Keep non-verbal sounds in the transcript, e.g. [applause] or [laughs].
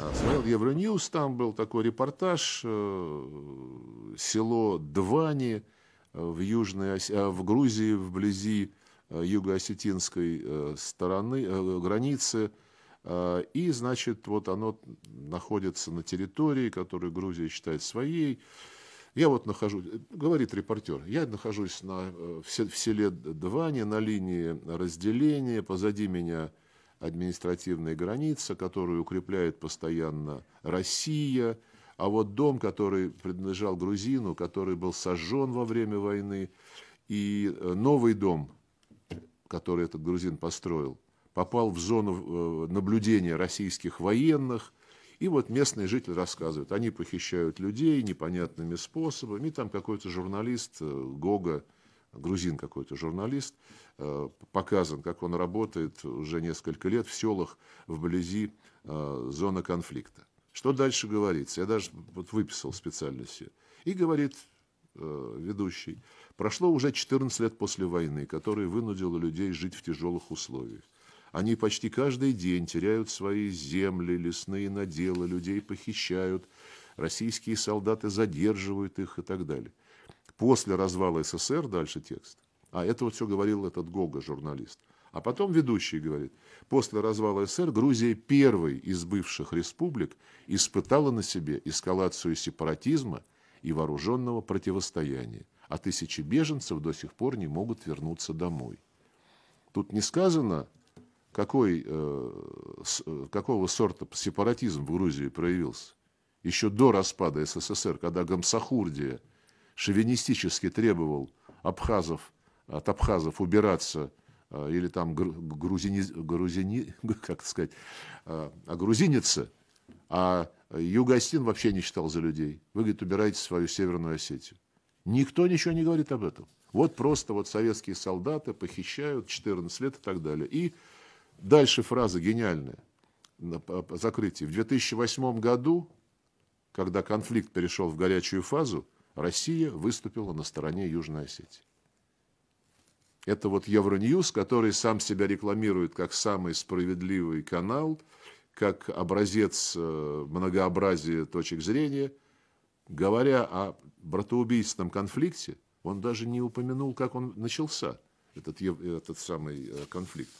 А, смотрел Евроньюз, там был такой репортаж, э, село Двани э, в, Южной, э, в Грузии, вблизи юго-осетинской стороны, границы. А, и, значит, вот оно находится на территории, которую Грузия считает своей. Я вот нахожусь, говорит репортер, я нахожусь на, в селе Двани на линии разделения, позади меня административная граница, которую укрепляет постоянно Россия, а вот дом, который принадлежал грузину, который был сожжен во время войны, и э, новый дом, который этот грузин построил, попал в зону э, наблюдения российских военных, и вот местные жители рассказывают, они похищают людей непонятными способами, и там какой-то журналист э, Гога, грузин какой-то журналист, э, показан, как он работает уже несколько лет в селах вблизи э, зоны конфликта. Что дальше говорится? Я даже вот выписал специально все. И говорит э, ведущий, прошло уже 14 лет после войны, которая вынудила людей жить в тяжелых условиях. Они почти каждый день теряют свои земли, лесные наделы, людей похищают, российские солдаты задерживают их и так далее после развала СССР, дальше текст. А это вот все говорил этот Гога, журналист. А потом ведущий говорит, после развала СССР Грузия первой из бывших республик испытала на себе эскалацию сепаратизма и вооруженного противостояния, а тысячи беженцев до сих пор не могут вернуться домой. Тут не сказано, какой, э, с, э, какого сорта сепаратизм в Грузии проявился. Еще до распада СССР, когда Гамсахурдия – шовинистически требовал абхазов, от абхазов убираться а, или там грузини, грузини, [laughs] как сказать, а, а грузиниться, а Югостин вообще не считал за людей. Вы, говорит, убираете свою Северную Осетию. Никто ничего не говорит об этом. Вот просто вот советские солдаты похищают 14 лет и так далее. И дальше фраза гениальная. Закрытие. В 2008 году, когда конфликт перешел в горячую фазу, Россия выступила на стороне Южной Осетии. Это вот Евроньюз, который сам себя рекламирует как самый справедливый канал, как образец э, многообразия точек зрения. Говоря о братоубийственном конфликте, он даже не упомянул, как он начался, этот, этот самый э, конфликт.